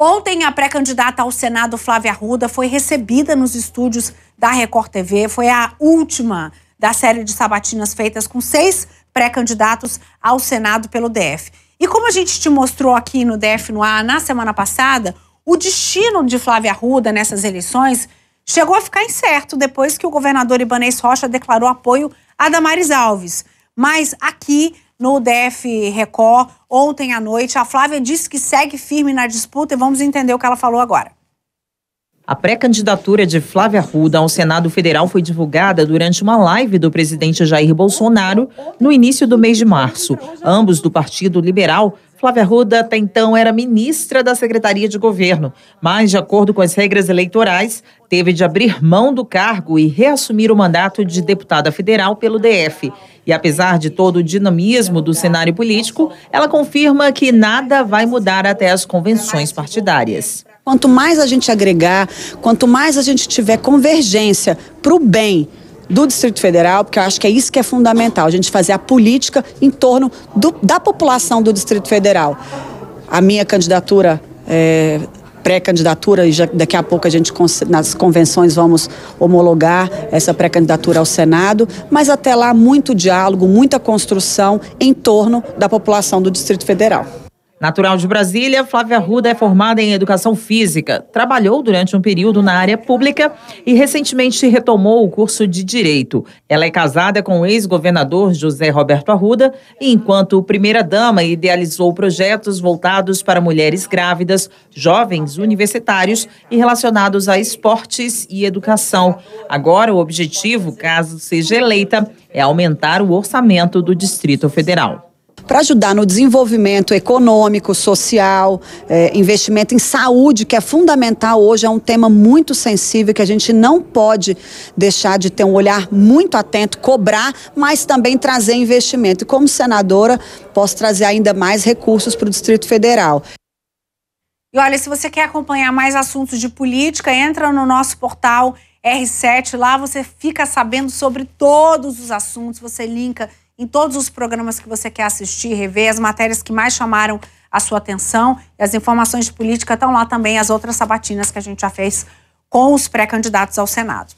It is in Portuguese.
Ontem, a pré-candidata ao Senado, Flávia Arruda, foi recebida nos estúdios da Record TV. Foi a última da série de sabatinas feitas com seis pré-candidatos ao Senado pelo DF. E como a gente te mostrou aqui no DF no ar na semana passada, o destino de Flávia Arruda nessas eleições chegou a ficar incerto depois que o governador Ibanez Rocha declarou apoio a Damares Alves. Mas aqui no DF Record ontem à noite. A Flávia disse que segue firme na disputa e vamos entender o que ela falou agora. A pré-candidatura de Flávia Ruda ao Senado Federal foi divulgada durante uma live do presidente Jair Bolsonaro no início do mês de março. Ambos do Partido Liberal Flávia Ruda até então era ministra da Secretaria de Governo, mas, de acordo com as regras eleitorais, teve de abrir mão do cargo e reassumir o mandato de deputada federal pelo DF. E apesar de todo o dinamismo do cenário político, ela confirma que nada vai mudar até as convenções partidárias. Quanto mais a gente agregar, quanto mais a gente tiver convergência para o bem do Distrito Federal, porque eu acho que é isso que é fundamental, a gente fazer a política em torno do, da população do Distrito Federal. A minha candidatura é, pré-candidatura, e já, daqui a pouco a gente nas convenções vamos homologar essa pré-candidatura ao Senado, mas até lá muito diálogo, muita construção em torno da população do Distrito Federal. Natural de Brasília, Flávia Ruda é formada em Educação Física, trabalhou durante um período na área pública e recentemente retomou o curso de Direito. Ela é casada com o ex-governador José Roberto Arruda e, enquanto primeira-dama, idealizou projetos voltados para mulheres grávidas, jovens universitários e relacionados a esportes e educação. Agora, o objetivo, caso seja eleita, é aumentar o orçamento do Distrito Federal para ajudar no desenvolvimento econômico, social, é, investimento em saúde, que é fundamental hoje, é um tema muito sensível que a gente não pode deixar de ter um olhar muito atento, cobrar, mas também trazer investimento. E como senadora, posso trazer ainda mais recursos para o Distrito Federal. E olha, se você quer acompanhar mais assuntos de política, entra no nosso portal R7. Lá você fica sabendo sobre todos os assuntos. Você linka em todos os programas que você quer assistir, rever, as matérias que mais chamaram a sua atenção e as informações de política estão lá também, as outras sabatinas que a gente já fez com os pré-candidatos ao Senado.